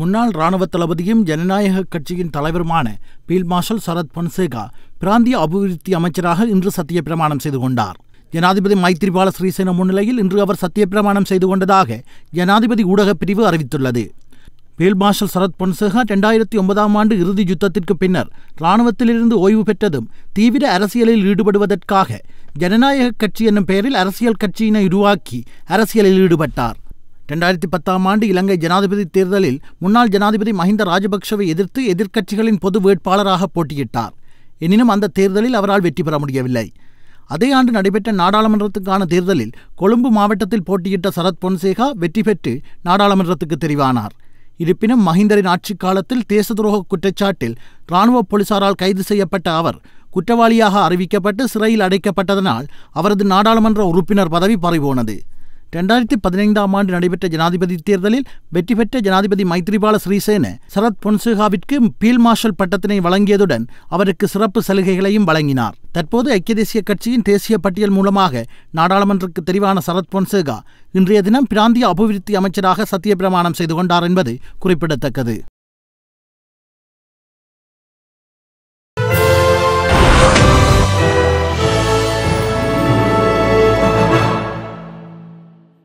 முன்னாள் இராணுவ தளபதியும் ஜனநாயக கட்சியின் தலைவருமான பீல்ட் மார்ஷல் சரத் பொன்சேகா பிராந்திய அபிவிருத்தி அமைச்சராக இன்று சத்தியப்பிரமாணம் செய்து கொண்டார் ஜனாதிபதி மைத்திரிபால ஸ்ரீசேன முன்னிலையில் இன்று அவர் சத்தியப்பிரமாணம் செய்து கொண்டதாக ஜனாதிபதி ஊடகப் பிரிவு அறிவித்துள்ளது பீல்ட் மார்ஷல் சரத் பொன்சேகா இரண்டாயிரத்தி ஒன்பதாம் ஆண்டு இறுதி யுத்தத்திற்கு பின்னர் இராணுவத்திலிருந்து ஓய்வு பெற்றதும் தீவிர அரசியலில் ஈடுபடுவதற்காக ஜனநாயக கட்சி என்னும் பெயரில் அரசியல் கட்சியினை உருவாக்கி அரசியலில் ஈடுபட்டார் இரண்டாயிரத்தி பத்தாம் ஆண்டு இலங்கை ஜனாதிபதி தேர்தலில் முன்னாள் ஜனாதிபதி மஹிந்த ராஜபக்ஷவை எதிர்த்து எதிர்க்கட்சிகளின் பொது வேட்பாளராக போட்டியிட்டார் எனினும் அந்த தேர்தலில் அவரால் வெற்றி பெற முடியவில்லை அதே ஆண்டு நடைபெற்ற நாடாளுமன்றத்துக்கான தேர்தலில் கொழும்பு மாவட்டத்தில் போட்டியிட்ட சரத் பொன்சேகா வெற்றி பெற்று நாடாளுமன்றத்துக்கு தெரிவானார் இருப்பினும் மஹிந்தரின் ஆட்சிக் காலத்தில் தேச துரோக குற்றச்சாட்டில் இராணுவ போலீசாரால் கைது செய்யப்பட்ட அவர் குற்றவாளியாக அறிவிக்கப்பட்டு சிறையில் அடைக்கப்பட்டதனால் அவரது நாடாளுமன்ற உறுப்பினர் பதவி பறிபோனது இரண்டாயிரத்தி பதினைந்தாம் ஆண்டு நடைபெற்ற ஜனாதிபதி தேர்தலில் வெற்றி பெற்ற ஜனாதிபதி மைத்ரிபால ஸ்ரீசேன சரத் பொன்சுகாவிற்கு பீல் மார்ஷல் பட்டத்தினை வழங்கியதுடன் அவருக்கு சிறப்பு சலுகைகளையும் வழங்கினார் தற்போது ஐக்கிய தேசிய கட்சியின் தேசிய பட்டியல் மூலமாக நாடாளுமன்றக்கு தெரிவான சரத் பொன்சேகா இன்றைய தினம் பிராந்திய அபிவிருத்தி அமைச்சராக சத்தியப்பிரமாணம் செய்து கொண்டார் என்பது குறிப்பிடத்தக்கது